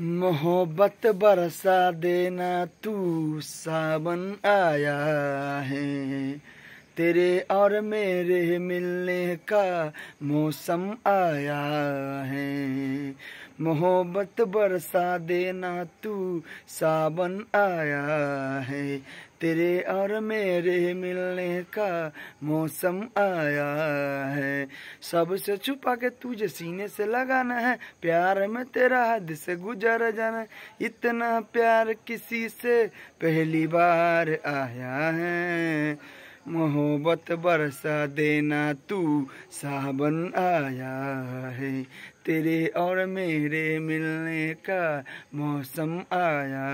मोहब्बत बरसा देना तू सावन आया है तेरे और मेरे मिलने का मौसम आया है मोहब्बत बरसा देना तू सावन आया है तेरे और मेरे मिलने का मौसम आया है सबसे छुपा के तुझे सीने से लगाना है प्यार में तेरा हद से गुजर जाना इतना प्यार किसी से पहली बार आया है मोहब्बत बरसा देना तू सावन आया है तेरे और मेरे मिलने का मौसम आया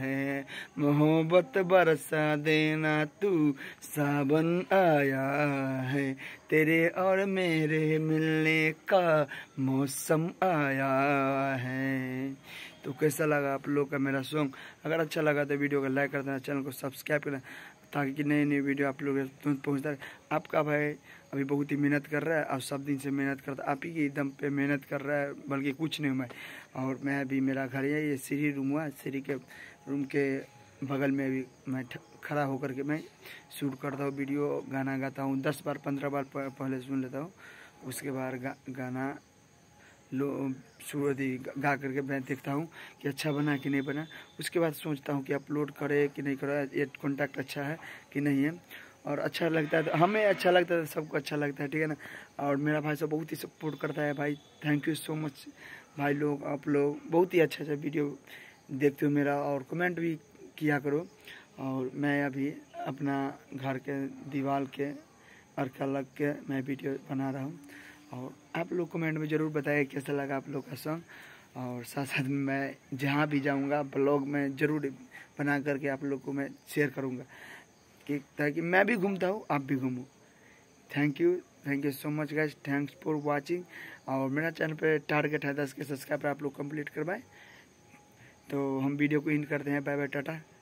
है मोहब्बत बरसा देना तू सावन आया है तेरे और मेरे मिलने का मौसम आया है तो कैसा लगा आप लोग का मेरा सॉन्ग अगर अच्छा लगा तो वीडियो को लाइक कर देना चैनल को सब्सक्राइब करना ताकि नई नई वीडियो आप लोग तुरंत पहुँचता आपका भाई अभी बहुत ही मेहनत कर रहा है और सब दिन से मेहनत करता आप ही के दम पे मेहनत कर रहा है बल्कि कुछ नहीं मैं और मैं अभी मेरा घर है ये सीढ़ी रूम हुआ सीढ़ी के रूम के बगल में भी मैं खड़ा होकर के मैं शूट करता हूँ वीडियो गाना गाता हूँ दस बार पंद्रह बार पहले सुन लेता हूँ उसके बाद गा, गाना लो सूरदी गा करके मैं देखता हूँ कि अच्छा बना कि नहीं बना उसके बाद सोचता हूँ कि अपलोड करे कि नहीं करे ये कॉन्टैक्ट अच्छा है कि नहीं है और अच्छा लगता है तो, हमें अच्छा लगता है तो सबको अच्छा लगता है ठीक है ना और मेरा भाई सब बहुत ही सपोर्ट करता है भाई थैंक यू सो मच भाई लोग आप लोग बहुत ही अच्छा अच्छा वीडियो देखते हो मेरा और कमेंट भी किया करो और मैं अभी अपना घर के दीवार के और लग के मैं वीडियो बना रहा हूँ और आप लोग कमेंट में ज़रूर बताइए कैसा लगा आप लोग का संग और साथ साथ मैं जहाँ भी जाऊँगा ब्लॉग में ज़रूर बना करके आप लोग को मैं शेयर करूँगा कि ताकि मैं भी घूमता हूँ आप भी घूमो thank you thank you so much guys thanks for watching और मेरा चैनल पर टारगेट है दस के सब्सक्राइबर आप लोग कंप्लीट करवाएँ तो हम वीडियो को इन करते हैं बाय बाय टाटा